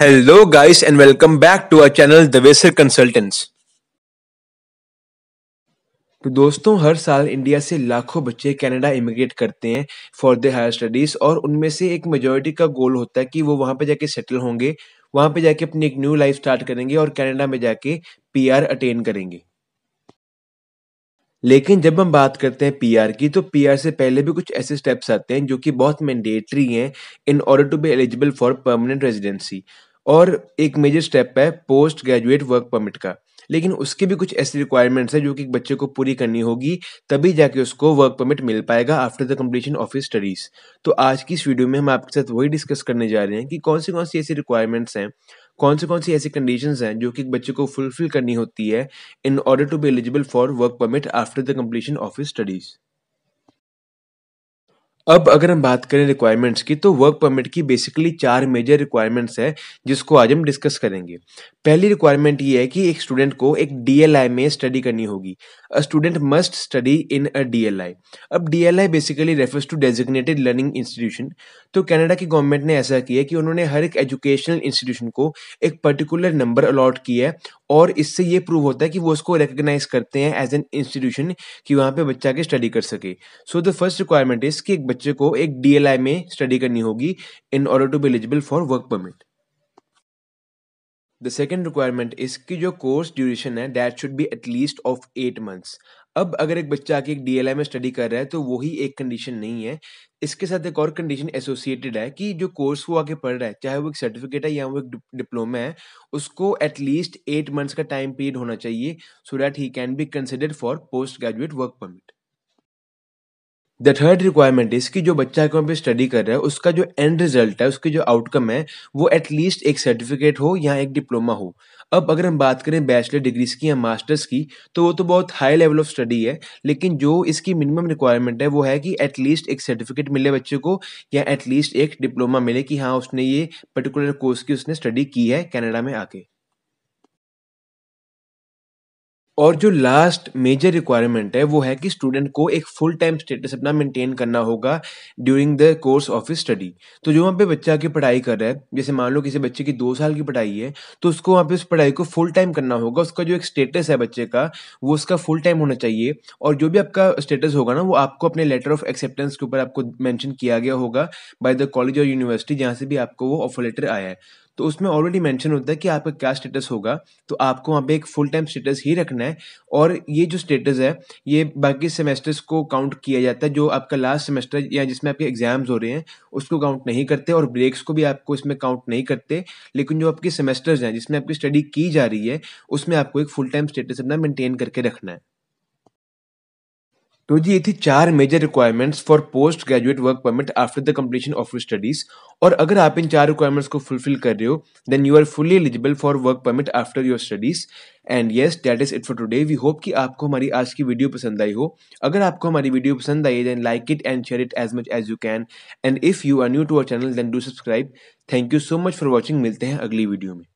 hello guys and welcome back to our channel Devaser consultants तो दोस्तों हर साल India से लाखों बच्चे कनाडा इमिग्रेट करते हैं फॉर द हायर स्टडीज और उनमें से एक मेजोरिटी का गोल होता है कि वो वहां पे जाके सेटल होंगे वहां पे जाके अपनी एक न्यू लाइफ स्टार्ट करेंगे और कनाडा में जाके पीआर अटेन करेंगे लेकिन जब हम बात करते हैं पीआर की तो पीआर से पहले भी कुछ ऐसे स्टेप्स आते हैं जो कि बहुत मैंडेटरी हैं in order to be eligible for permanent residency और एक मेजर स्टेप है पोस्ट ग्रेजुएट वर्क परमिट का लेकिन उसके भी कुछ ऐसी रिक्वायरमेंट्स है जो कि एक बच्चे को पूरी करनी होगी तभी जाके उसको वर्क परमिट मिल पाएगा after the completion of his studies तो आज की इस वीडियो में हम आपके साथ वही डिस्कस करने जा रहे हैं कि कौन सी कौन सी ऐसी रिक्वायरमेंट्स हैं कौन से कौन सी ऐसी कंडीशंस हैं जो कि एक बच्चे को फुलफिल करनी होती है in order to be eligible for work permit after the completion of his studies अब अगर हम बात करें रिक्वायरमेंट्स की तो वर्क परमिट की बेसिकली चार मेजर रिक्वायरमेंट्स है जिसको आज हम डिस्कस करेंगे पहली रिक्वायरमेंट ये है कि एक स्टूडेंट को एक डीएलआई में स्टडी करनी होगी a student must study in a DLI अब DLI basically refers to designated learning institution तो कनाडा की गवर्नमेंट ने ऐसा किया कि उन्होंने हर एक एजुकेशनल इंस्टीट्यूशन को एक पर्टिकुलर नंबर अलॉट किया है और इससे ये प्रूव होता है कि वो उसको रिकग्नाइज करते हैं एज एन इंस्टीट्यूशन कि वहाँ पे बच्चा के स्टडी कर सके so the first requirement is कि एक बच्चे को एक डी में स्टडी करनी होगी in order to be eligible for work permit the second requirement इसकी जो कोर्स ड्यूरेशन है that should be at least of eight months अब अगर एक बच्चा आके एक डी एल आई में स्टडी कर रहा है तो वही एक कंडीशन नहीं है इसके साथ एक और कंडीशन एसोसिएटेड है कि जो कोर्स वो आगे पढ़ रहा है चाहे वो एक सर्टिफिकेट है या वो एक डिप्लोमा है उसको एटलीस्ट एट मंथ्स का टाइम पीरियड होना चाहिए so that he can be consider for post graduate work permit the third requirement is कि जो बच्चा के वहाँ स्टडी कर रहा है उसका जो एंड रिजल्ट है उसकी जो आउटकम है वो एटलीस्ट एक सर्टिफिकेट हो या एक डिप्लोमा हो अब अगर हम बात करें बैचलर डिग्रीज की या मास्टर्स की तो वो तो बहुत हाई लेवल ऑफ स्टडी है लेकिन जो इसकी मिनिमम रिक्वायरमेंट है वो है कि एटलीस्ट एक सर्टिफिकेट मिले बच्चे को या एटलीस्ट एक डिप्लोमा मिले कि हाँ उसने ये पर्टिकुलर कोर्स की उसने स्टडी की है कैनेडा में आके और जो लास्ट मेजर रिक्वायरमेंट है वो है कि स्टूडेंट को एक फुल टाइम स्टेटस अपना मेंटेन करना होगा during the course of study तो जो वहाँ पे बच्चा की पढ़ाई कर रहा है जैसे मान लो किसी बच्चे की दो साल की पढ़ाई है तो उसको वहाँ पे उस पढ़ाई को फुल टाइम करना होगा उसका जो एक स्टेटस है बच्चे का वो उसका फुल टाइम होना चाहिए और जो भी आपका स्टेटस होगा ना वो आपको अपने लेटर ऑफ एक्सेप्टेंस के ऊपर आपको मैंशन किया गया होगा बाय द कॉलेज और यूनिवर्सिटी जहाँ से भी आपको वो ऑफर लेटर आया है तो उसमें ऑलरेडी मेंशन होता है कि आपका क्या स्टेटस होगा तो आपको वहाँ पे एक फुल टाइम स्टेटस ही रखना है और ये जो स्टेटस है ये बाकी सेमेस्टर्स को काउंट किया जाता है जो आपका लास्ट सेमेस्टर या जिसमें आपके एग्जाम्स हो रहे हैं उसको काउंट नहीं करते और ब्रेक्स को भी आपको इसमें काउंट नहीं करते लेकिन जो आपके सेमेस्टर्स हैं जिसमें आपकी स्टडी की जा रही है उसमें आपको एक फुल टाइम स्टेटस अपना मेंटेन करके रखना है तो जी ये थी चार major requirements for post graduate work permit after the completion of studies और अगर आप इन चार रिक्वायरमेंट्स को फुलफिल कर रहे हो then you are fully eligible for work permit after your studies and yes that is it for today we hope कि आपको हमारी आज की वीडियो पसंद आई हो अगर आपको हमारी वीडियो पसंद आई then like it and share it as much as you can and if you are new to our channel then do subscribe thank you so much for watching मिलते हैं अगली वीडियो में